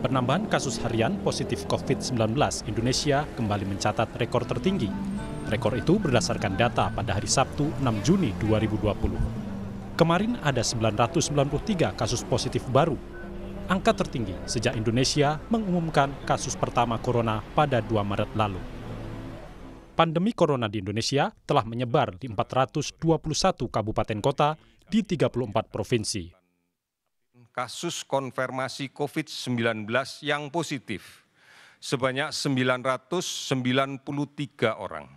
Penambahan kasus harian positif COVID-19 Indonesia kembali mencatat rekor tertinggi. Rekor itu berdasarkan data pada hari Sabtu 6 Juni 2020. Kemarin ada 993 kasus positif baru, angka tertinggi sejak Indonesia mengumumkan kasus pertama corona pada 2 Maret lalu. Pandemi corona di Indonesia telah menyebar di 421 kabupaten kota di 34 provinsi kasus konfirmasi COVID-19 yang positif sebanyak 993 orang,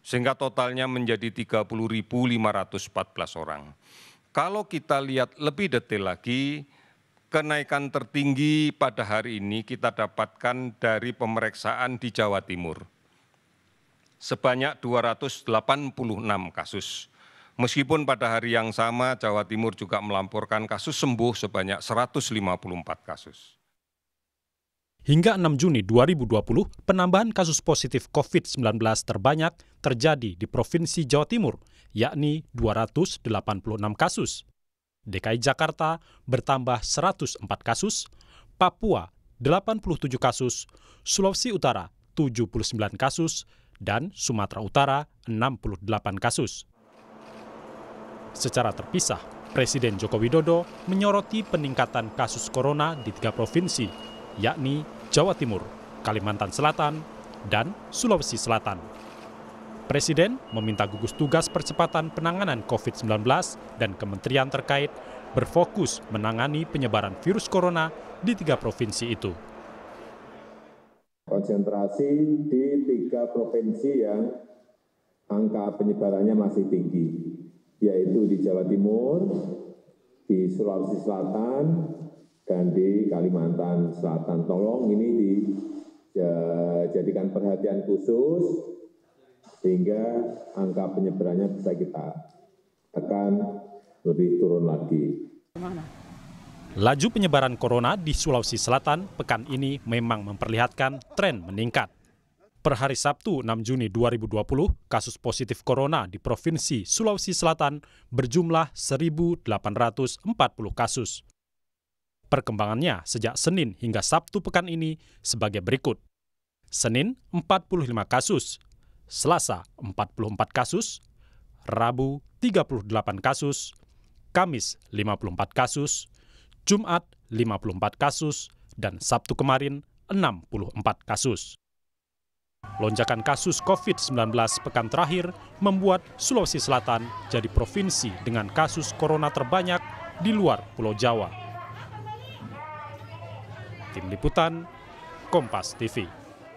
sehingga totalnya menjadi 30.514 orang. Kalau kita lihat lebih detail lagi, kenaikan tertinggi pada hari ini kita dapatkan dari pemeriksaan di Jawa Timur, sebanyak 286 kasus meskipun pada hari yang sama Jawa Timur juga melamporkan kasus sembuh sebanyak 154 kasus. Hingga 6 Juni 2020, penambahan kasus positif COVID-19 terbanyak terjadi di Provinsi Jawa Timur, yakni 286 kasus. DKI Jakarta bertambah 104 kasus, Papua 87 kasus, Sulawesi Utara 79 kasus, dan Sumatera Utara 68 kasus. Secara terpisah, Presiden Joko Widodo menyoroti peningkatan kasus corona di tiga provinsi, yakni Jawa Timur, Kalimantan Selatan, dan Sulawesi Selatan. Presiden meminta gugus tugas percepatan penanganan COVID-19 dan kementerian terkait berfokus menangani penyebaran virus corona di tiga provinsi itu. Konsentrasi di tiga provinsi yang angka penyebarannya masih tinggi yaitu di Jawa Timur, di Sulawesi Selatan, dan di Kalimantan Selatan. Tolong ini dijadikan perhatian khusus sehingga angka penyebarannya bisa kita tekan lebih turun lagi. Laju penyebaran corona di Sulawesi Selatan pekan ini memang memperlihatkan tren meningkat. Per hari Sabtu 6 Juni 2020, kasus positif corona di Provinsi Sulawesi Selatan berjumlah 1.840 kasus. Perkembangannya sejak Senin hingga Sabtu pekan ini sebagai berikut. Senin 45 kasus, Selasa 44 kasus, Rabu 38 kasus, Kamis 54 kasus, Jumat 54 kasus, dan Sabtu kemarin 64 kasus. Lonjakan kasus COVID-19 pekan terakhir membuat Sulawesi Selatan jadi provinsi dengan kasus corona terbanyak di luar Pulau Jawa. Tim Liputan, Kompas TV.